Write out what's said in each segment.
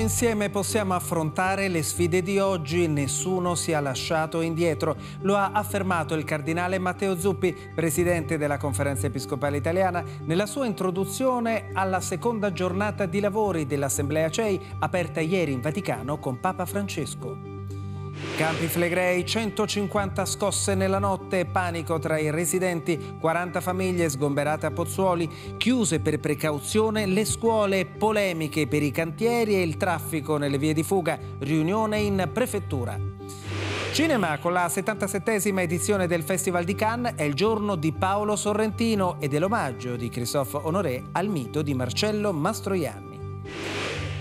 insieme possiamo affrontare le sfide di oggi, nessuno si è lasciato indietro. Lo ha affermato il cardinale Matteo Zuppi, presidente della Conferenza Episcopale Italiana, nella sua introduzione alla seconda giornata di lavori dell'Assemblea CEI, aperta ieri in Vaticano con Papa Francesco. Campi Flegrei, 150 scosse nella notte, panico tra i residenti, 40 famiglie sgomberate a Pozzuoli, chiuse per precauzione le scuole, polemiche per i cantieri e il traffico nelle vie di fuga, riunione in prefettura. Cinema con la 77esima edizione del Festival di Cannes è il giorno di Paolo Sorrentino e dell'omaggio di Christophe Honoré al mito di Marcello Mastroianni.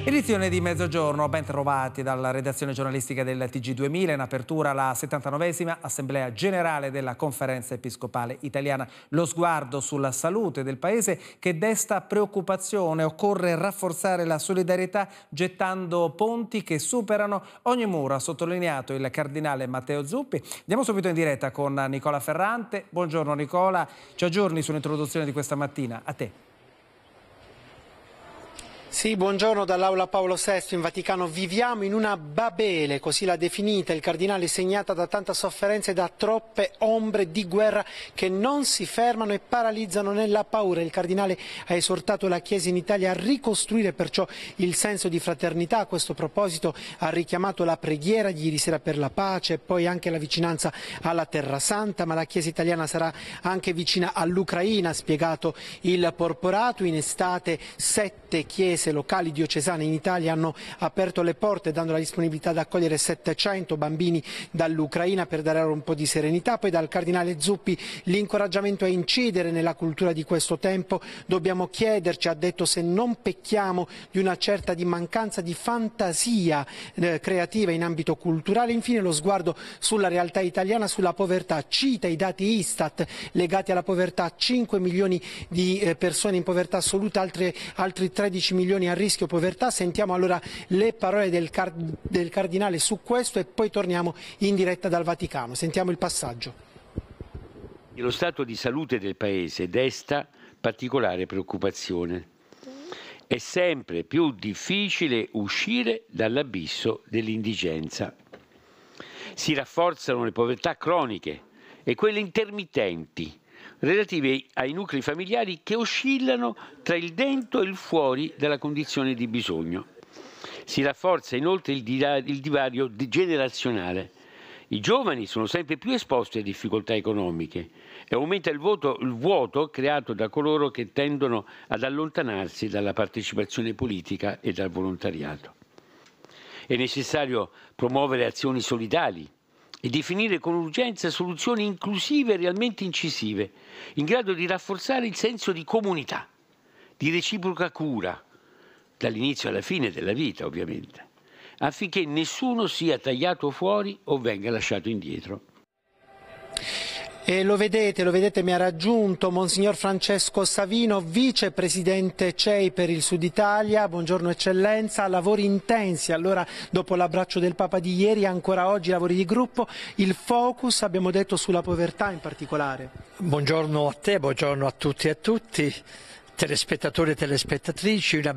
Edizione di mezzogiorno, ben trovati dalla redazione giornalistica del TG2000, in apertura la 79esima Assemblea Generale della Conferenza Episcopale Italiana. Lo sguardo sulla salute del Paese che desta preoccupazione, occorre rafforzare la solidarietà gettando ponti che superano ogni muro, ha sottolineato il Cardinale Matteo Zuppi. Andiamo subito in diretta con Nicola Ferrante. Buongiorno Nicola, ci aggiorni sull'introduzione di questa mattina, a te. Sì, buongiorno dall'Aula Paolo VI in Vaticano. Viviamo in una Babele, così l'ha definita il cardinale, segnata da tanta sofferenza e da troppe ombre di guerra che non si fermano e paralizzano nella paura. Il cardinale ha esortato la Chiesa in Italia a ricostruire perciò il senso di fraternità. A questo proposito ha richiamato la preghiera di ieri sera per la pace e poi anche la vicinanza alla Terra Santa, ma la Chiesa italiana sarà anche vicina all'Ucraina, ha spiegato il porporato. In estate sette chiese imprese locali diocesane in Italia hanno aperto le porte dando la disponibilità ad accogliere 700 bambini dall'Ucraina per dare loro un po' di serenità. Poi dal Cardinale Zuppi l'incoraggiamento a incidere nella cultura di questo tempo. Dobbiamo chiederci, ha detto, se non pecchiamo di una certa di mancanza di fantasia eh, creativa in ambito culturale. Infine lo sguardo sulla realtà italiana, sulla povertà. Cita i dati Istat legati alla povertà. 5 milioni di eh, persone in povertà assoluta, altri, altri 13 milioni milioni a rischio povertà. Sentiamo allora le parole del, car del Cardinale su questo e poi torniamo in diretta dal Vaticano. Sentiamo il passaggio. Lo stato di salute del Paese desta particolare preoccupazione. È sempre più difficile uscire dall'abisso dell'indigenza. Si rafforzano le povertà croniche e quelle intermittenti relativi ai nuclei familiari che oscillano tra il dentro e il fuori della condizione di bisogno. Si rafforza inoltre il, il divario generazionale. I giovani sono sempre più esposti a difficoltà economiche e aumenta il, voto, il vuoto creato da coloro che tendono ad allontanarsi dalla partecipazione politica e dal volontariato. È necessario promuovere azioni solidali e definire con urgenza soluzioni inclusive e realmente incisive, in grado di rafforzare il senso di comunità, di reciproca cura, dall'inizio alla fine della vita ovviamente, affinché nessuno sia tagliato fuori o venga lasciato indietro. E lo vedete, lo vedete, mi ha raggiunto Monsignor Francesco Savino, vicepresidente CEI per il Sud Italia. Buongiorno eccellenza, lavori intensi. Allora, dopo l'abbraccio del Papa di ieri, ancora oggi lavori di gruppo, il focus abbiamo detto sulla povertà in particolare. Buongiorno a te, buongiorno a tutti e a tutti telespettatori e telespettatrici, un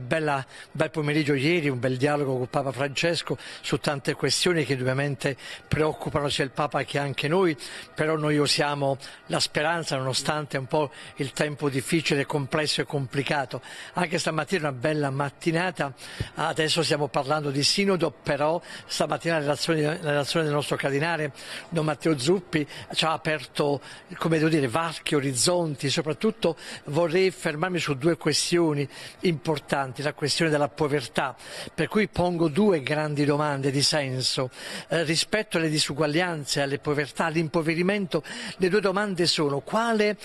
bel pomeriggio ieri, un bel dialogo con Papa Francesco su tante questioni che indubbiamente preoccupano sia il Papa che anche noi, però noi usiamo la speranza nonostante un po' il tempo difficile, complesso e complicato. Anche stamattina una bella mattinata, adesso stiamo parlando di sinodo, però stamattina la relazione, del nostro cardinale Don Matteo Zuppi ci ha aperto, come devo dire, varchi, orizzonti, soprattutto vorrei fermarmi su su due questioni importanti, la questione della povertà, per cui pongo due grandi domande di senso. Eh, rispetto alle disuguaglianze, alle povertà, all'impoverimento, le due domande sono quale,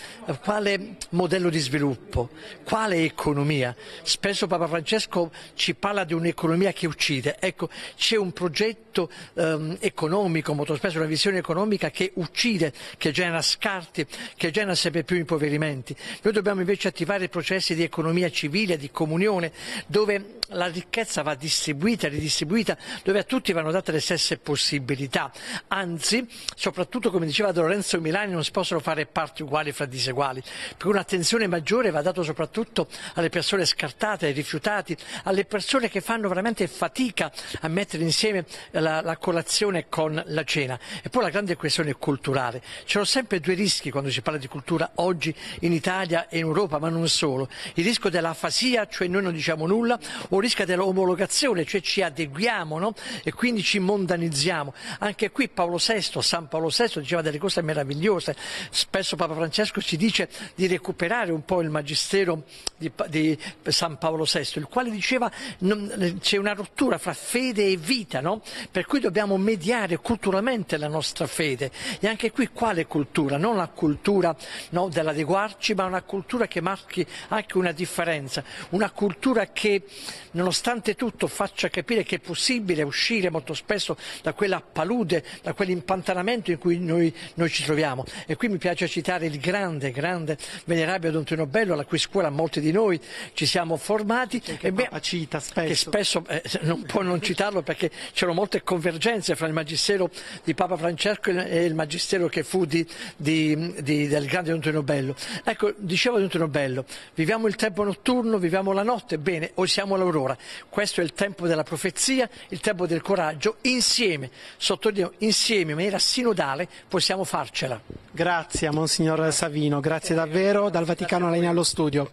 quale modello di sviluppo, quale economia. Spesso Papa Francesco ci parla di un'economia che uccide, ecco c'è un progetto ehm, economico, molto spesso una visione economica che uccide, che genera scarti, che genera sempre più impoverimenti. Noi dobbiamo invece attivare processi processi di economia civile, di comunione, dove la ricchezza va distribuita, ridistribuita, dove a tutti vanno date le stesse possibilità. Anzi, soprattutto come diceva Don Lorenzo Milani, non si possono fare parti uguali fra diseguali, perché un'attenzione maggiore va data soprattutto alle persone scartate, ai rifiutati, alle persone che fanno veramente fatica a mettere insieme la, la colazione con la cena. E poi la grande questione culturale. C'erano sempre due rischi quando si parla di cultura oggi in Italia e in Europa, ma non solo il rischio dell'afasia, cioè noi non diciamo nulla, o il rischio dell'omologazione, cioè ci adeguiamo no? e quindi ci mondanizziamo. Anche qui Paolo VI, San Paolo VI diceva delle cose meravigliose, spesso Papa Francesco ci dice di recuperare un po' il magistero di, di San Paolo VI, il quale diceva non, c'è una rottura fra fede e vita, no? per cui dobbiamo mediare culturalmente la nostra fede e anche qui quale cultura? Non la cultura no, dell'adeguarci, ma una cultura che marchi anche una differenza, una cultura che nonostante tutto faccia capire che è possibile uscire molto spesso da quella palude, da quell'impantanamento in cui noi, noi ci troviamo. E qui mi piace citare il grande, grande venerabile Don Tonino Bello, alla cui scuola molti di noi ci siamo formati. Che, e beh, cita spesso. Che spesso eh, non può non citarlo perché c'erano molte convergenze fra il magistero di Papa Francesco e il magistero che fu di, di, di, del grande Don Tonino Bello. Ecco, dicevo Don Tonino Bello, Viviamo il tempo notturno, viviamo la notte, bene, usiamo l'aurora. Questo è il tempo della profezia, il tempo del coraggio. Insieme, sottolineo, insieme, in maniera sinodale, possiamo farcela. Grazie, Monsignor Savino, grazie davvero. Dal Vaticano a lei nello studio.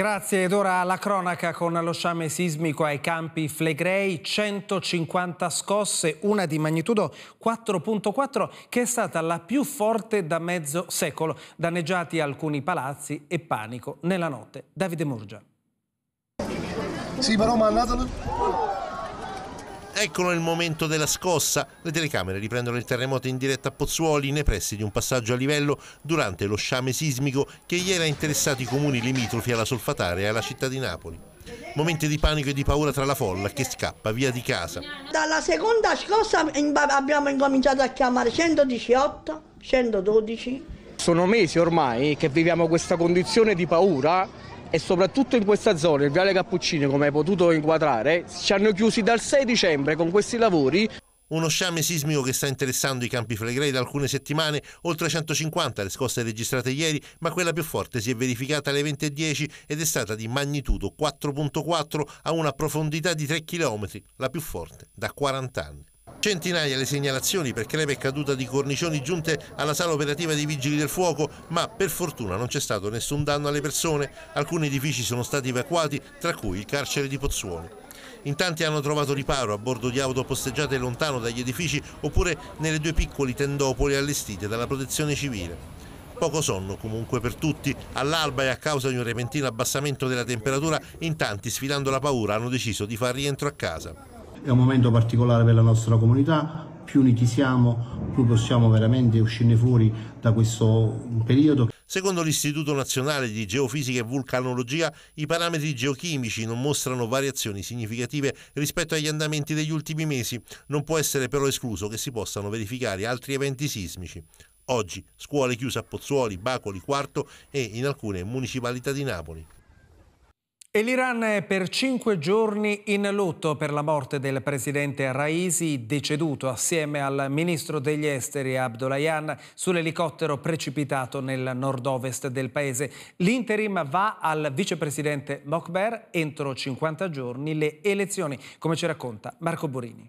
Grazie ed ora la cronaca con lo sciame sismico ai campi Flegrei, 150 scosse, una di magnitudo 4.4 che è stata la più forte da mezzo secolo, danneggiati alcuni palazzi e panico nella notte. Davide Murgia. Sì, però ma andatelo. Eccolo il momento della scossa. Le telecamere riprendono il terremoto in diretta a Pozzuoli nei pressi di un passaggio a livello durante lo sciame sismico che ieri ha interessato i comuni limitrofi alla Solfataria e alla città di Napoli. Momenti di panico e di paura tra la folla che scappa via di casa. Dalla seconda scossa abbiamo incominciato a chiamare 118, 112. Sono mesi ormai che viviamo questa condizione di paura e soprattutto in questa zona, il Viale Cappuccini, come hai potuto inquadrare, ci hanno chiusi dal 6 dicembre con questi lavori. Uno sciame sismico che sta interessando i campi flegrei da alcune settimane, oltre 150 le scosse registrate ieri, ma quella più forte si è verificata alle 20.10 ed è stata di magnitudo 4.4 a una profondità di 3 km, la più forte da 40 anni. Centinaia le segnalazioni per crepe e caduta di cornicioni giunte alla sala operativa dei vigili del fuoco, ma per fortuna non c'è stato nessun danno alle persone. Alcuni edifici sono stati evacuati, tra cui il carcere di Pozzuoli. In tanti hanno trovato riparo a bordo di auto posteggiate lontano dagli edifici oppure nelle due piccoli tendopoli allestite dalla protezione civile. Poco sonno comunque per tutti. All'alba e a causa di un repentino abbassamento della temperatura, in tanti, sfidando la paura, hanno deciso di far rientro a casa è un momento particolare per la nostra comunità, più uniti siamo, più possiamo veramente uscirne fuori da questo periodo. Secondo l'Istituto Nazionale di Geofisica e Vulcanologia, i parametri geochimici non mostrano variazioni significative rispetto agli andamenti degli ultimi mesi. Non può essere però escluso che si possano verificare altri eventi sismici. Oggi scuole chiuse a Pozzuoli, Bacoli, Quarto e in alcune municipalità di Napoli. E l'Iran è per cinque giorni in lutto per la morte del presidente Raisi, deceduto assieme al ministro degli esteri Abdollahian sull'elicottero precipitato nel nord-ovest del paese. L'interim va al vicepresidente Mokber entro 50 giorni le elezioni, come ci racconta Marco Borini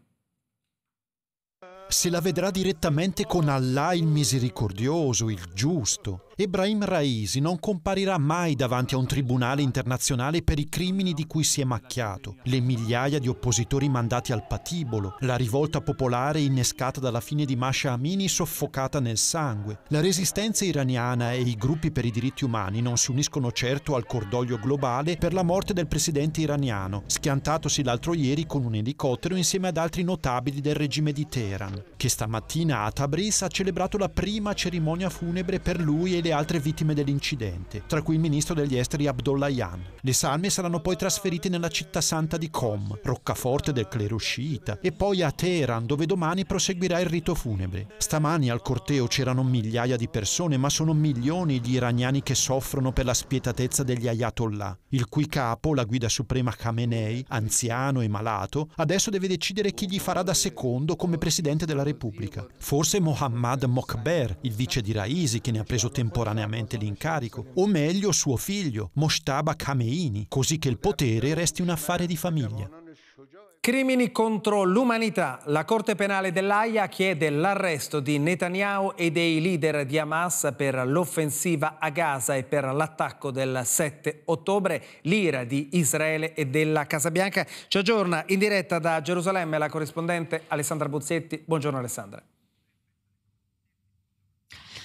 se la vedrà direttamente con Allah il misericordioso, il giusto. Ebrahim Raisi non comparirà mai davanti a un tribunale internazionale per i crimini di cui si è macchiato, le migliaia di oppositori mandati al patibolo, la rivolta popolare innescata dalla fine di Masha Amini soffocata nel sangue. La resistenza iraniana e i gruppi per i diritti umani non si uniscono certo al cordoglio globale per la morte del presidente iraniano, schiantatosi l'altro ieri con un elicottero insieme ad altri notabili del regime di Teheran, che stamattina a Tabriz ha celebrato la prima cerimonia funebre per lui e le le altre vittime dell'incidente, tra cui il ministro degli esteri Yan. Le salme saranno poi trasferite nella città santa di Qom, roccaforte del clero sciita, e poi a Teheran, dove domani proseguirà il rito funebre. Stamani al corteo c'erano migliaia di persone, ma sono milioni gli iraniani che soffrono per la spietatezza degli ayatollah, il cui capo, la guida suprema Khamenei, anziano e malato, adesso deve decidere chi gli farà da secondo come presidente della Repubblica. Forse Mohammad Mokber, il vice di Raisi, che ne ha preso tempo temporaneamente l'incarico, o meglio suo figlio, Moshtaba Khameini, così che il potere resti un affare di famiglia. Crimini contro l'umanità. La Corte Penale dell'AIA chiede l'arresto di Netanyahu e dei leader di Hamas per l'offensiva a Gaza e per l'attacco del 7 ottobre. L'ira di Israele e della Casa Bianca. Ci aggiorna in diretta da Gerusalemme la corrispondente Alessandra Buzzetti. Buongiorno Alessandra.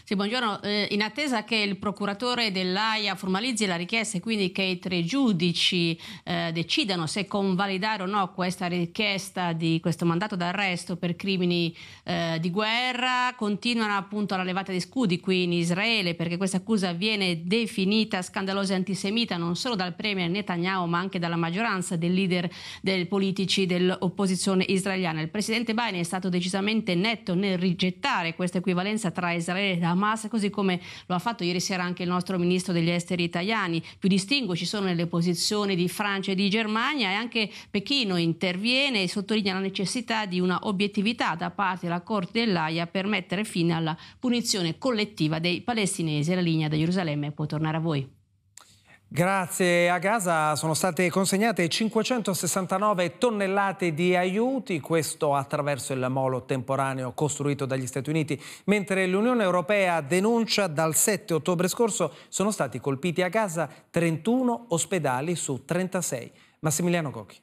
Sì, buongiorno. Eh, in attesa che il procuratore dell'AIA formalizzi la richiesta e quindi che i tre giudici eh, decidano se convalidare o no questa richiesta di questo mandato d'arresto per crimini eh, di guerra, continuano appunto la levata di scudi qui in Israele perché questa accusa viene definita scandalosa e antisemita non solo dal premier Netanyahu ma anche dalla maggioranza dei leader dei politici dell'opposizione israeliana. Il presidente Biden è stato decisamente netto nel rigettare questa equivalenza tra Israele e Hamas Hamas, così come lo ha fatto ieri sera anche il nostro ministro degli esteri italiani. Più distinguo ci sono nelle posizioni di Francia e di Germania e anche Pechino interviene e sottolinea la necessità di una obiettività da parte della Corte dell'AIA per mettere fine alla punizione collettiva dei palestinesi. La linea da Gerusalemme può tornare a voi. Grazie a Gaza sono state consegnate 569 tonnellate di aiuti, questo attraverso il molo temporaneo costruito dagli Stati Uniti, mentre l'Unione Europea denuncia dal 7 ottobre scorso sono stati colpiti a Gaza 31 ospedali su 36. Massimiliano Cocchi.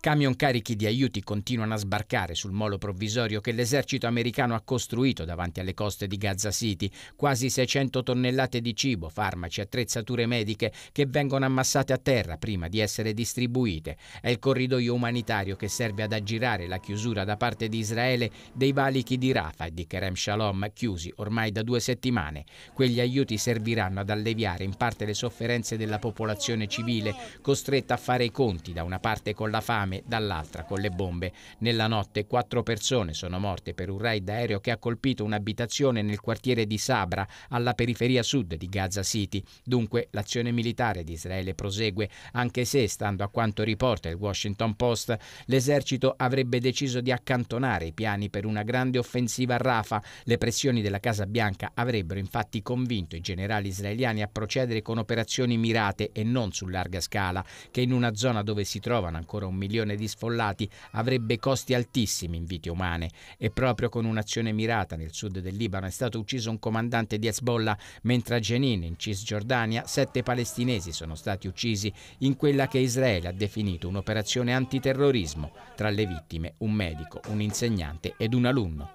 Camion carichi di aiuti continuano a sbarcare sul molo provvisorio che l'esercito americano ha costruito davanti alle coste di Gaza City, quasi 600 tonnellate di cibo, farmaci, attrezzature mediche che vengono ammassate a terra prima di essere distribuite. È il corridoio umanitario che serve ad aggirare la chiusura da parte di Israele dei valichi di Rafah e di Kerem Shalom chiusi ormai da due settimane. Quegli aiuti serviranno ad alleviare in parte le sofferenze della popolazione civile costretta a fare i conti da una parte con la fame fame, dall'altra con le bombe. Nella notte quattro persone sono morte per un raid aereo che ha colpito un'abitazione nel quartiere di Sabra, alla periferia sud di Gaza City. Dunque l'azione militare di Israele prosegue, anche se, stando a quanto riporta il Washington Post, l'esercito avrebbe deciso di accantonare i piani per una grande offensiva a Rafa. Le pressioni della Casa Bianca avrebbero infatti convinto i generali israeliani a procedere con operazioni mirate e non su larga scala, che in una zona dove si trovano ancora un milione milione di sfollati avrebbe costi altissimi in vite umane e proprio con un'azione mirata nel sud del Libano è stato ucciso un comandante di Hezbollah, mentre a Jenin, in Cisgiordania, sette palestinesi sono stati uccisi in quella che Israele ha definito un'operazione antiterrorismo, tra le vittime un medico, un insegnante ed un alunno.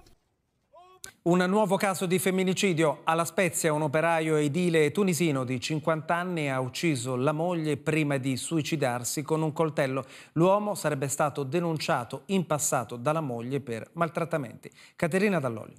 Un nuovo caso di femminicidio. Alla Spezia un operaio edile tunisino di 50 anni ha ucciso la moglie prima di suicidarsi con un coltello. L'uomo sarebbe stato denunciato in passato dalla moglie per maltrattamenti. Caterina Dall'Olio.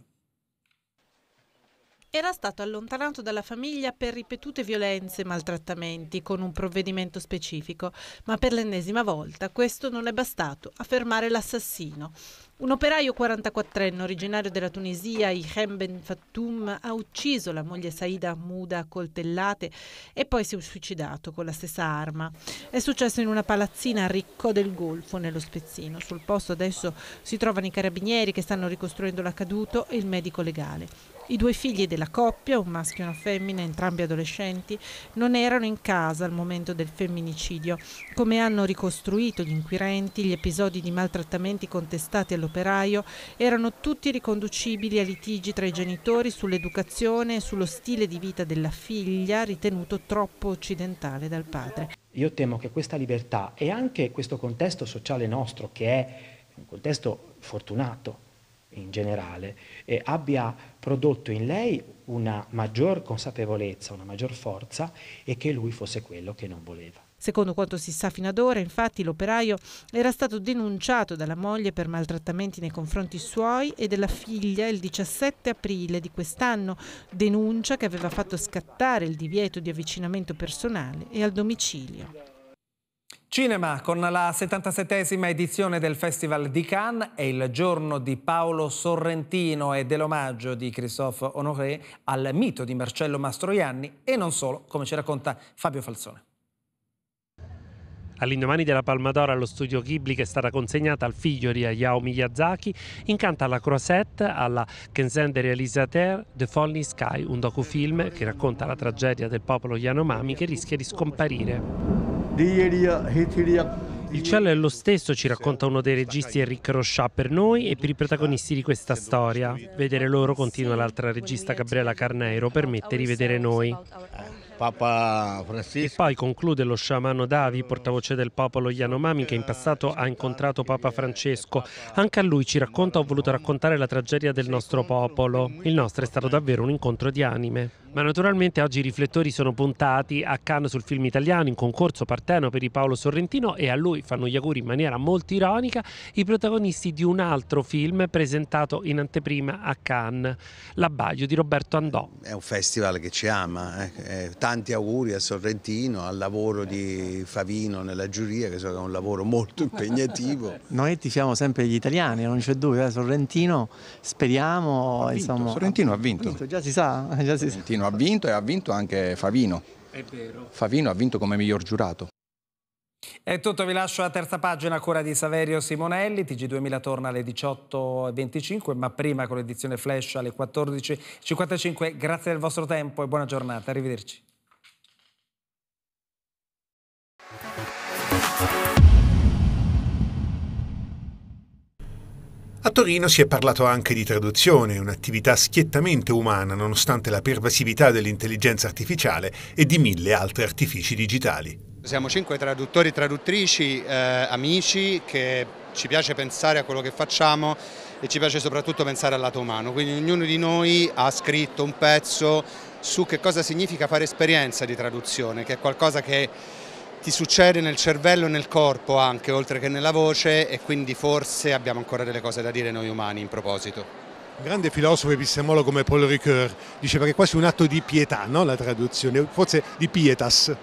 Era stato allontanato dalla famiglia per ripetute violenze e maltrattamenti con un provvedimento specifico, ma per l'ennesima volta questo non è bastato a fermare l'assassino. Un operaio 44enne originario della Tunisia, Ihem Ben Fattoum, ha ucciso la moglie Saida Muda a coltellate e poi si è suicidato con la stessa arma. È successo in una palazzina a Ricco del Golfo, nello Spezzino. Sul posto adesso si trovano i carabinieri che stanno ricostruendo l'accaduto e il medico legale. I due figli della coppia, un maschio e una femmina, entrambi adolescenti, non erano in casa al momento del femminicidio. Come hanno ricostruito gli inquirenti, gli episodi di maltrattamenti contestati allo all'operaio erano tutti riconducibili a litigi tra i genitori sull'educazione e sullo stile di vita della figlia ritenuto troppo occidentale dal padre. Io temo che questa libertà e anche questo contesto sociale nostro, che è un contesto fortunato, in generale, eh, abbia prodotto in lei una maggior consapevolezza, una maggior forza e che lui fosse quello che non voleva. Secondo quanto si sa fino ad ora, infatti, l'operaio era stato denunciato dalla moglie per maltrattamenti nei confronti suoi e della figlia il 17 aprile di quest'anno, denuncia che aveva fatto scattare il divieto di avvicinamento personale e al domicilio. Cinema, con la 77esima edizione del Festival di Cannes è il giorno di Paolo Sorrentino e dell'omaggio di Christophe Honoré al mito di Marcello Mastroianni e non solo, come ci racconta Fabio Falzone. All'indomani della Palma d'Oro allo studio Ghibli che è stata consegnata al figlio di Hayao Miyazaki, incanta alla Croisette, alla Kenzen de Realisateur The Falling Sky, un docufilm che racconta la tragedia del popolo Yanomami che rischia di scomparire. Eh, Il cielo è lo stesso, ci racconta uno dei registi Enric Rochat per noi e per i protagonisti di questa storia. Vedere loro, continua l'altra regista Gabriela Carneiro, permette di vedere noi. Papa Francisco. E poi conclude lo sciamano Davi, portavoce del popolo Yanomami, che in passato ha incontrato Papa Francesco. Anche a lui ci racconta ho voluto raccontare la tragedia del nostro popolo. Il nostro è stato davvero un incontro di anime. Ma naturalmente oggi i riflettori sono puntati a Cannes sul film italiano in concorso Parteno per i Paolo Sorrentino e a lui fanno gli auguri in maniera molto ironica i protagonisti di un altro film presentato in anteprima a Cannes, L'Abbaglio di Roberto Andò. È un festival che ci ama, eh? eh tanti auguri a Sorrentino, al lavoro di Favino nella giuria che so che è un lavoro molto impegnativo. Noi ti siamo sempre gli italiani, non c'è dubbio, eh? Sorrentino speriamo... Ha vinto, insomma, Sorrentino ha vinto. ha vinto. Già si sa, già si Sorrentino sa ha vinto e ha vinto anche Favino. È vero. Favino ha vinto come miglior giurato. È tutto, vi lascio la terza pagina a cura di Saverio Simonelli. TG2000 torna alle 18.25, ma prima con l'edizione Flash alle 14.55. Grazie del vostro tempo e buona giornata. Arrivederci. Torino si è parlato anche di traduzione, un'attività schiettamente umana nonostante la pervasività dell'intelligenza artificiale e di mille altri artifici digitali. Siamo cinque traduttori e traduttrici, eh, amici, che ci piace pensare a quello che facciamo e ci piace soprattutto pensare al lato umano, quindi ognuno di noi ha scritto un pezzo su che cosa significa fare esperienza di traduzione, che è qualcosa che ti succede nel cervello e nel corpo anche, oltre che nella voce e quindi forse abbiamo ancora delle cose da dire noi umani in proposito. Un grande filosofo epistemolo come Paul Ricoeur diceva che è quasi un atto di pietà, no? la traduzione, forse di pietas.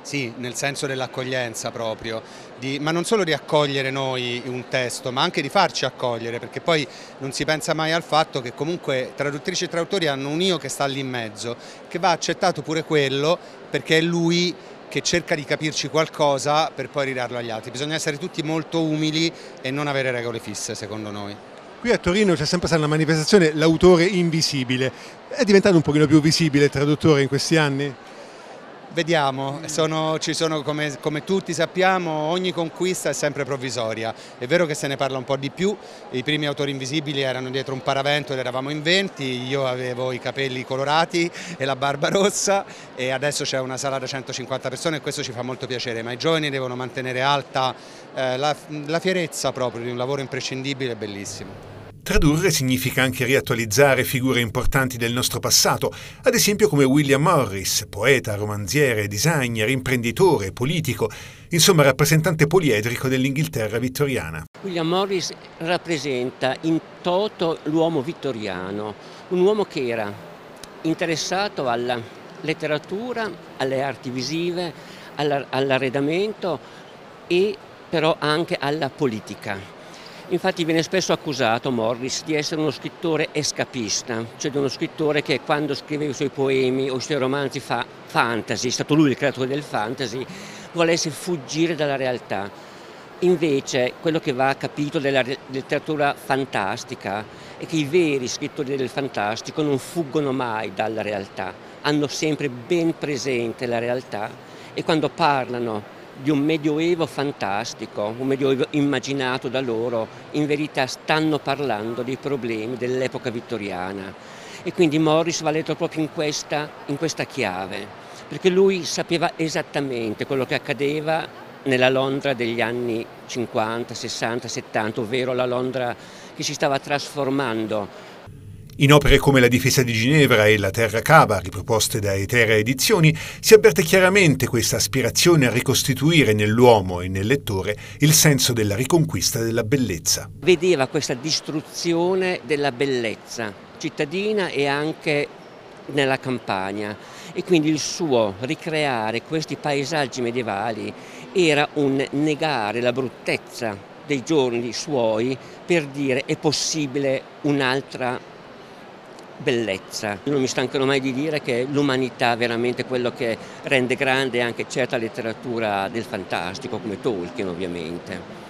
Sì, nel senso dell'accoglienza proprio, di, ma non solo di accogliere noi un testo, ma anche di farci accogliere, perché poi non si pensa mai al fatto che comunque traduttrici e traduttori hanno un io che sta lì in mezzo, che va accettato pure quello perché è lui che cerca di capirci qualcosa per poi ridarlo agli altri. Bisogna essere tutti molto umili e non avere regole fisse, secondo noi. Qui a Torino c'è sempre stata una manifestazione, l'autore invisibile. È diventato un pochino più visibile il traduttore in questi anni? Vediamo, sono, sono, come, come, tutti sappiamo ogni conquista è sempre provvisoria, è vero che se ne parla un po' di più, i primi autori invisibili erano dietro un paravento ed eravamo in 20, io avevo i capelli colorati e la barba rossa e adesso c'è una sala da 150 persone e questo ci fa molto piacere, ma i giovani devono mantenere alta eh, la, la fierezza proprio di un lavoro imprescindibile e bellissimo. Tradurre significa anche riattualizzare figure importanti del nostro passato, ad esempio come William Morris, poeta, romanziere, designer, imprenditore, politico, insomma rappresentante poliedrico dell'Inghilterra vittoriana. William Morris rappresenta in toto l'uomo vittoriano, un uomo che era interessato alla letteratura, alle arti visive, all'arredamento e però anche alla politica Infatti viene spesso accusato Morris di essere uno scrittore escapista, cioè di uno scrittore che quando scrive i suoi poemi o i suoi romanzi fa fantasy, è stato lui il creatore del fantasy, volesse fuggire dalla realtà. Invece quello che va capito della letteratura fantastica è che i veri scrittori del fantastico non fuggono mai dalla realtà, hanno sempre ben presente la realtà e quando parlano di un medioevo fantastico, un medioevo immaginato da loro, in verità stanno parlando dei problemi dell'epoca vittoriana e quindi Morris va letto proprio in questa, in questa chiave, perché lui sapeva esattamente quello che accadeva nella Londra degli anni 50, 60, 70, ovvero la Londra che si stava trasformando in opere come La difesa di Ginevra e La terra cava, riproposte da Etera Edizioni, si avverte chiaramente questa aspirazione a ricostituire nell'uomo e nel lettore il senso della riconquista della bellezza. Vedeva questa distruzione della bellezza cittadina e anche nella campagna e quindi il suo ricreare questi paesaggi medievali era un negare la bruttezza dei giorni suoi per dire è possibile un'altra bellezza. Non mi stancherò mai di dire che l'umanità è veramente quello che rende grande anche certa letteratura del fantastico, come Tolkien ovviamente.